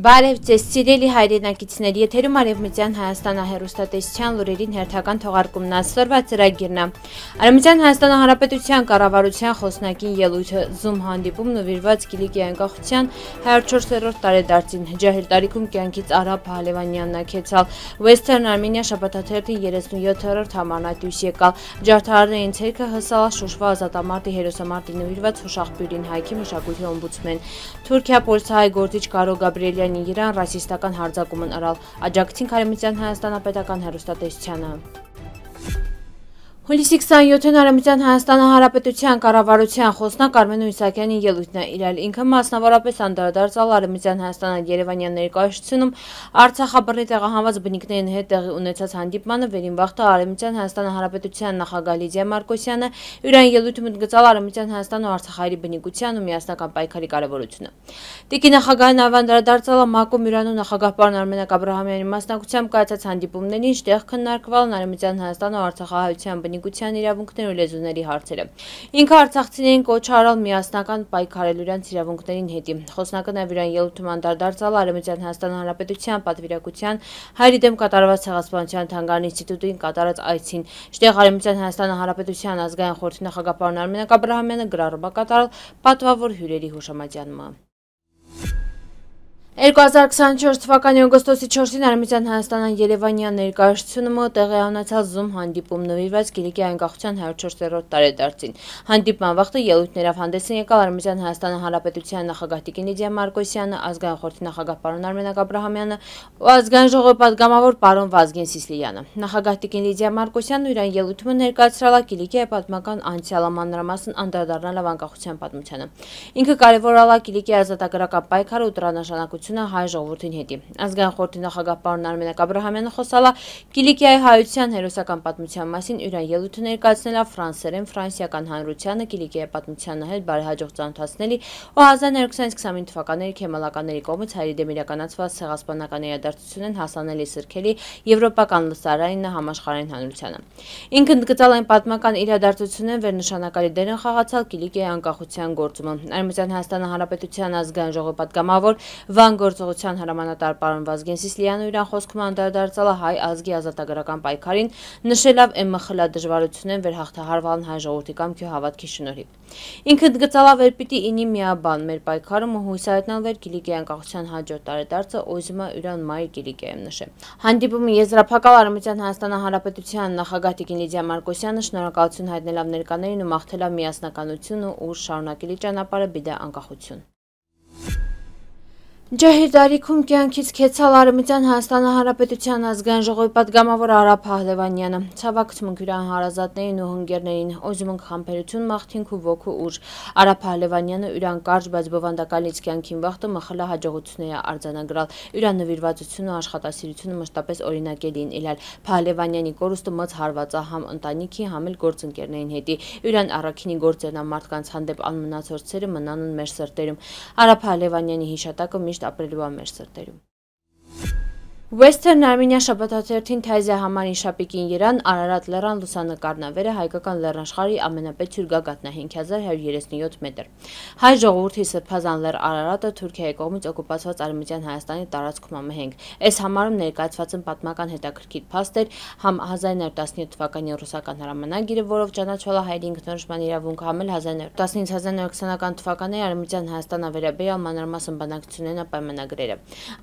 Բարև ձեզ սիրելի հայրենակիցներ, եթերում Արևմտյան Հայաստանը հերոստատեսության լուրերին հերթական թողարկումն ասվորվա ծրագիրն է։ Արևմտյան Հայաստանը Հանրապետության կառավարության խոսնակին ելույթը Zoom հանդիպում նվիրված Կիլիկի անկախության 104-րդ տարեդարձին ջահել տարիքում կյանքից Արաբ Հալևանյանն ակեցալ Western Armenia շաբաթաթերթի 37-րդ համանատյուս եկալ ջարդարարներին ցերկը հսալ շոշվա ազատամարտի հերոսամարտի նվիրված հուշախբյուրին հայքի մշակույթի օմբուդսմեն Թուրքիա Պոլսահայ գործիչ Կարո Գաբրիել Սիրյանին իրան ռասիստական հարձակում են արալ, աջակցին Քարեմության Հայաստանապետական հերոստատեսությանը։ Հուլիսի 27-ին Արևմտյան Հայաստանի Հանրապետության կառավարության խոսնակ Արմեն Հույսակյանի ելույթն է իրել։ Ինքը մասնավորապես անդրադարձալ Արևմտյան Հայաստանի Երևանյան ներկայացությունում Արցախաբռնի տեղահանված բնիկներին հետ տեղի ունեցած հանդիպմանը վերին վաղտը Արևմտյան Հայաստանի Հանրապետության նախագահ Լիդիա Մարկոսյանը յուրային ելույթում ընդգծալ Արևմտյան Հայաստանը ու Արցախի բնիկության ու միասնական պայքարի կարևորությունը։ Տիկի նախագահն անդրադարձալ ՄԱԿ-ում Իրանու նախագահ պարոն Արմեն Աբրահամյանի մասնակցությամբ կայացած հանդիպումներին, շտեղ քննարկվել Արևմտյան Հայաստանը ու Արցախահայության հայրենիքության իրավունքներն ու լեզուների հարցերը։ Ինքը արցախցիներին կոչ արալ միասնական պայքարել իրենց իրավունքներին հետի։ Խոսնակը նաև իրան ելույթում անդրադարձալ Արևմտյան Հայաստան Հանրապետության պատվիրակության հայրի դեմ կատարված ցեղասպանության թանգարանի ինստիտուտին կատարած այցին։ Շտեղ Արևմտյան Հայաստան Հանրապետության ազգային խորհրդի նախագահ պարոն Արմեն Աբրահամյանը գրառում է կատարել պատվավոր հյուրերի հուշամատյանը։ 2024 թվականի օգոստոսի 4-ին Արմենիան Հայաստանան Երևանյան ներկայացությունը մոտ տեղի ունեցած Zoom հանդիպում նվիրված Կիլիկի անկախության 104-րդ տարեդարձին։ Հանդիպման վաղը ելույթներով հանդես են եկել Արմենիան Հայաստանի Հանրապետության նախագահ Տիկինիդիա Մարկոսյանը, ազգային խորհրդի նախագահ պարոն Արմենակ Աբրահամյանը ու ազգային ժողովի падգամավոր պարոն Վազգեն Սիսլյանը։ Նախագահ Տիկինիդիա Մարկոսյանն իր ելույթում ներկայացրել է Կիլիկիայի պատմական անցյալը մանրամասն անդրադառնալով անկախության պատմությանը։ Ինքը կարևորել է Կիլիկիայի ազատագրական պայքարը ու դրա նշանակությունը պատասխանատվությունը հայ ժողովրդին հետի։ Ազգային խորհրդի նախագահ պարոն Արմենակ Աբրահամյանը խոսալա Կիլիկիայի հայության հերոսական պատմության մասին յուրան ելույթը ներկայացնելա ֆրանսերեն ֆրանսիական հանրությանը Կիլիկիայի պատմությանը հետ բարեհաջող ծանոթացնելի ու 1920-25 թվականների քեմալականների կողմից հայերի դեմ իրականացված ցեղասպանական իրադարձություն են հասանելի սրքելի եվրոպական լսարանին համաշխարհային հանրությանը։ Ինքն գծալ այն պատմական իրադարձությունն են, որ նշանակալի դեր են խաղացել Կիլիկիայի անկախության գործումը։ Արմենիան Հայաստանի Հանրապետության ազգային ժողովի պատգամավոր Վան Հանգործողության հրամանատար պարոն Վազգեն Սիսլյանը իրան խոսքում անդրադարձալ է հայ ազգի ազատագրական պայքարին, նշելով էմ մխլա դժվարությունեն վերհաղթահարվալն հայ ժողովրդի կամքի հավատքի շնորհիվ։ Ինքը դգծալա վեր պիտի ինի միաբան մեր պայքարում ու հույսայտնան վեր Կիլիկիայի անկախության հաջորդ տարեդարձը օզմա յուրան մայր Կիլիկիայում նշել։ Հանդիպումը եզրափակալ Արմենիան Հայաստանի Հանրապետության նախագահ Տիկին Լիդիա Մարկոսյանը շնորհակալություն հայտնելով ներկաներին ու մաղթելով միասնականությունը ու շարունակելի ճանապարհը բիդե անկախություն։ Ջահիր տարիքում կյանքից կեցալ Արմիթյան Հայաստանը Հանրապետության ազգային ժողովի պատգամավոր Արապ Հահլևանյանը։ Ցավակցում ենք յուրան հարազատներին ու հնգերներին, ուզում ենք խամբերություն, մաղթինք ու ոգու ուժ։ Արապ Հահլևանյանը յուրան կարճ, բայց բովանդակալից կյանքին վաղտը մխելա հաջողությունները արձանագրալ։ Յուրան նվիրվածությունը, աշխատասիրությունը մշտապես օրինակելին իլալ։ Հահլևանյանի կորուստը մոտ հարվածահամ ընտանիքի, համել գործընկերներին հետի։ Յուրան առաքինի գործերնամարտկանց հանդեպ անմնացորցերը մնանուն մեր սրտերում։ Արապ Հահլևանյանի հիշատակը միշտ շտապելու է մեր սրտերում Վեսթերն Արմինիա շապատացերթին թայզը համարին շապիկին երան առարատ լերան լուսանկարնավերը հայկական լերնաշխարի ամենապետ թյուրգագատնա 5137 մետր։ Հայ ժողորդի սրպազան լեր առարատը թուրկիայի կողմից ոկուպացված արմության Հայաստանի տարածքում ամհենք։ Այս համարում ներկայացված են պատմական հետաքրքիր փաստեր, համ 1917 թվականի ռուսական հրամանագիրը, որով ճանաչվել է հայերի ինքնորոշման իրավունքը, համ էլ 1915-1920-ական թվականի արմության Հայաստանը վերաբերյալ մանրամասն բանակցություններն պայմանագրերը։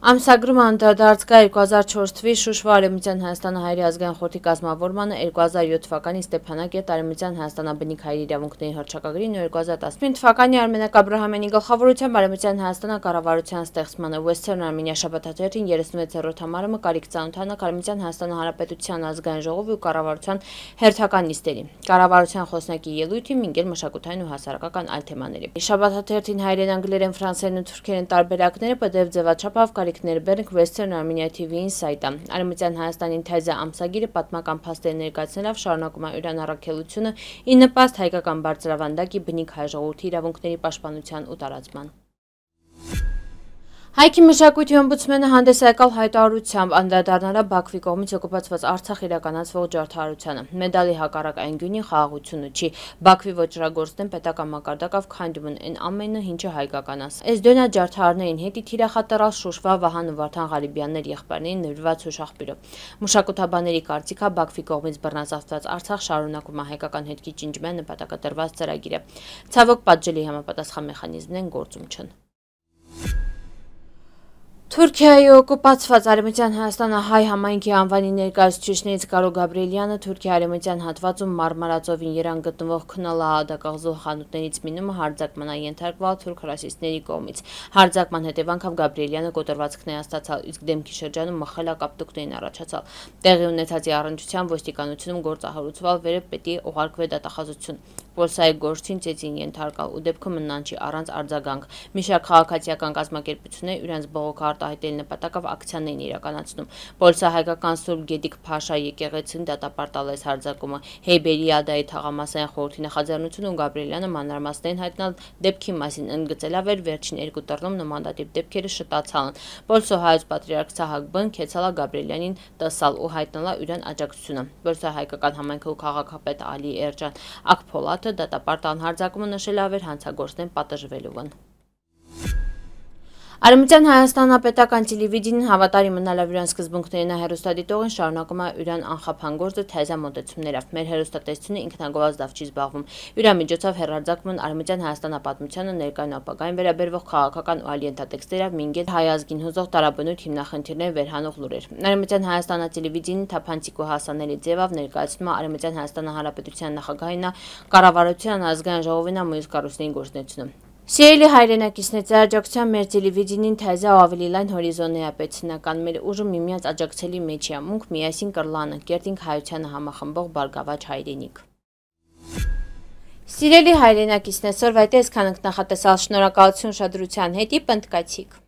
Ամսագրումը անդրադարձ կա 2 2004 թվի Շուշվա Արեմության Հայաստանը հայերի ազգային խորհրդի կազմավորմանը 2007 թվականի Ստեփանակերտ Արեմության Հայաստանաբնիկ հայերի իրավունքների հռչակագրին ու 2015 թվականի Արմենակ Աբրահամյանի գլխավորությամբ Արեմության Հայաստանը կառավարության ստեղծմանը Western Armenia շաբաթաթերին 36-րդ համարը մկարիկ ցանոթանը Արեմության Հայաստան Հանրապետության ազգային ժողովի ու կառավարության հերթական նիստերի։ Կառավարության խոսնակի ելույթի մինգել մշակութային ու հասարակական այլ թեմաների։ Շաբաթաթերին հայերեն, անգլերեն, ֆրանսերեն ու թուրքերեն տարբերակները PDF ձևաչափով կարիքներ բերնք Western Armenia TV TV ինսայտը։ Արևմտյան Հայաստանի թեզա ամսագիրը պատմական փաստեր ներկայացնելով շարունակում է Իրան առաքելությունը ի նպաստ հայկական բարձրավանդակի բնիկ հայ ժողովրդի իրավունքների պաշտպանության ու տարածման։ Հայքի մշակույթի օմբուդսմենը հանդես եկալ հայտարարությամբ անդրադառնալա Բաքվի կողմից օկուպացված Արցախ իրականացվող ջարդարությանը։ Մեդալի հակառակային գույնի խաղաղությունը չի։ Բաքվի ոչրագործներն պետական մակարդակով քանդում են այն ամենը, ինչը հայկականաս։ Այս դոնա ջարդարներին հետի թիրախատարալ Շուշվա Վահան ու Վարդան Ղարիբյաններ եղբայրներին ներված հուշախբիրը։ Մշակութաբանների կարծիքա Բաքվի կողմից բռնազավթված Արցախ շարունակում է հայկական հետքի ճնջման նպատակադրված ծրագիրը։ Ցավոք պատժելի համապատասխան մեխանիզմներն գործում չեն։ Թուրքիայի օկուպացված Արևմտյան Հայաստանը հայ համայնքի անվանի ներկայացուցիչներից Կարո Գաբրիելյանը Թուրքիա արևմտյան հատվածում Մարմարածովին երան գտնվող Քնալա ադակաղզող խանութներից մի նումը հարձակման է ենթարկվել թուրք ռասիստների կողմից։ Հարձակման հետևանքով Գաբրիելյանը կոտորվածքն է հաստացել, իսկ դեմքի շրջանում մխելա կապտուկներին առաջացավ։ Տեղի ունեցածի առնչությամբ ոստիկանությունում գործահարուցվել վերը պետի օղարկվե դատախազություն որ սա է գործին ծեծին ենթարկա ու դեպքում մնանչի առանց արձագանք։ Մի շարք քաղաքացիական կազմակերպություններ իրենց բողոքը արտահայտել նպատակով ակցիան են իրականացնում։ Պոլսա հայկական Սուրբ Գեդիկ Փաշա եկեղեցին դատապարտալես հարձակումը, Հեյբերիադայի թաղամասային խորհրդի նախաձեռնությունը ու Գաբրիելյանը մանրամասներին հայտնալ դեպքի մասին ընդգծելով էր վերջին երկու տռնում նման դատիպ դեպքերը շտացան։ Պոլսո հայոց պատրիարք Սահակ Բն քեցալա Գաբրիելյանին տասալ ու հայտնալա իրեն աջակցությունը։ Պոլսա հայկական համայնքի ու քաղաքապետ Ալի Էրջան Ակփոլատը Դատապարտան հարձակումը նշել ավեր հանցագործներ պատժվելուվն։ Արմության Հայաստանապետական տիլիվիդին հավատարի մնալավյուրան սկզբունքներինը հերուստադիտողին շարունակում է յուրան անխապան գործը թայզա մոտեցումներավ։ Մեր հերուստատեսությունը ինքնագովազ դավչի զբաղվում։ Յուրան միջոցով հերարձակվում են Արմության Հայաստանապատմությանը ներկայուն ապագային վերաբերվող քաղաքական ու ալիենտատեքստերով մինգել հայազգին հուզող տարաբնույթ հիմնախնդիրներ վերհանող լուրեր։ Արմության Հայաստանը տիլիվիդին թափանցիկ ու հասանելի ձևով ներկայացնում է Արմության Հայաստանը Հանրապետության նախագահինա կառավարության ազգային ժողովինա մյուս կառույցների գործունեությունը։ Սիրելի հայրենակիցներ, աջակցության մեր տելևիզիոնին թեզա ու ավելի լայն հորիզոններ է պետցնական։ Մեր ուժը միմյանց աջակցելի մեջ է, մունք միասին կրլանը, կերտինք հայությանը համախմբող բարգավաճ հայրենիք։ Սիրելի հայրենակիցներ, սորվայտե այսքան ընկնախատեսալ շնորհակալություն շադրության հետի պնդկացիք։